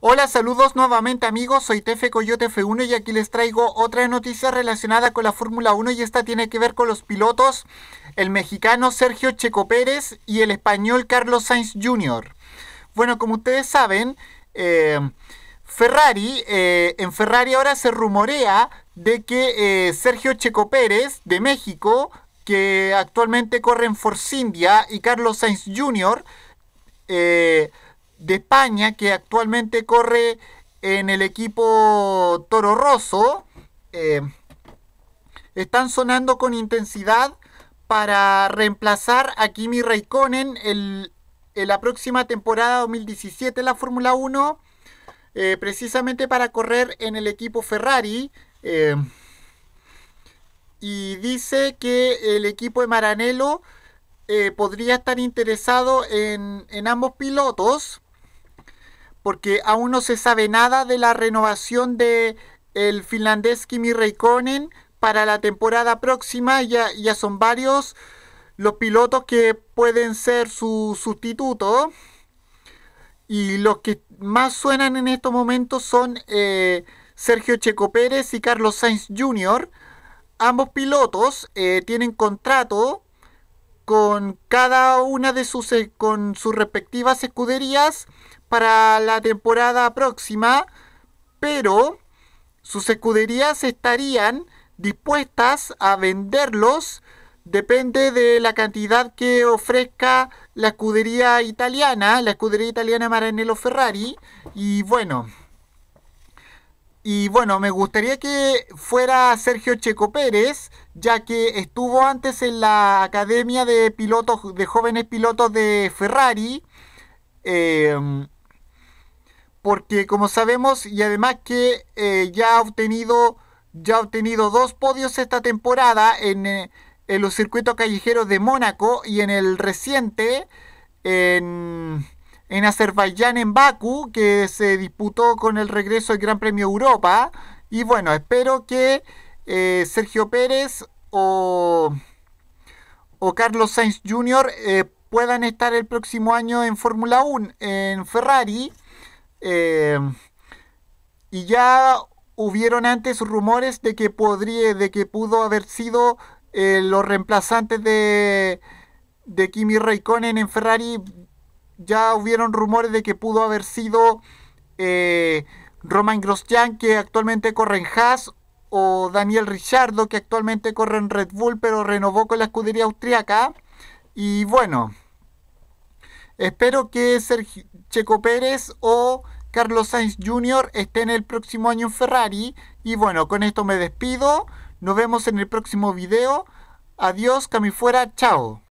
Hola, saludos nuevamente amigos, soy Tefe Coyote F1 y aquí les traigo otra noticia relacionada con la Fórmula 1 y esta tiene que ver con los pilotos, el mexicano Sergio Checo Pérez y el español Carlos Sainz Jr. Bueno, como ustedes saben, eh, Ferrari, eh, en Ferrari ahora se rumorea de que eh, Sergio Checo Pérez de México, que actualmente corre en Force India, y Carlos Sainz Jr., de España que actualmente corre en el equipo Toro Rosso. Eh, están sonando con intensidad para reemplazar a Kimi Raikkonen en la próxima temporada 2017 en la Fórmula 1, eh, precisamente para correr en el equipo Ferrari. Eh, y dice que el equipo de Maranello podría estar interesado en, en ambos pilotos porque aún no se sabe nada de la renovación de el finlandés Kimi Reikonen para la temporada próxima. Ya, son varios los pilotos que pueden ser su sustituto. Y los que más suenan en estos momentos son eh, Sergio Checo Pérez y Carlos Sainz Jr. Ambos pilotos eh, tienen contrato con cada una de sus, eh, con sus respectivas escuderías para la temporada próxima, pero sus escuderías estarían dispuestas a venderlos, depende de la cantidad que ofrezca la escudería italiana, la escudería italiana Maranello Ferrari, y bueno. Y bueno, me gustaría que fuera Sergio Checo Pérez, ya que estuvo antes en la Academia de Pilotos, de Jóvenes Pilotos de Ferrari. Eh, porque como sabemos, y además que eh, ya ha obtenido ya ha obtenido dos podios esta temporada en, eh, los circuitos callejeros de Mónaco y en el reciente en, Azerbaiyán, en Baku que se disputó con el regreso del Gran Premio Europa. Y bueno, espero que eh, Sergio Pérez o, o, Carlos Sainz Jr. puedan estar el próximo año en Fórmula 1, en Ferrari. Em, y ya hubieron antes rumores de que podría, de que pudo haber sido eh, los reemplazantes de, de Kimi Raikkonen en Ferrari. Ya hubieron rumores de que pudo haber sido eh, Roman Grosjean, que actualmente corre en Haas, o Daniel Ricciardo que actualmente corre en Red Bull, pero renovó con la escudería austriaca. Y bueno. Espero que Sergio Checo Pérez o Carlos Sainz Jr. estén el próximo año en Ferrari. Y bueno, con esto me despido. Nos vemos en el próximo video. Adiós, Cami fuera, chao.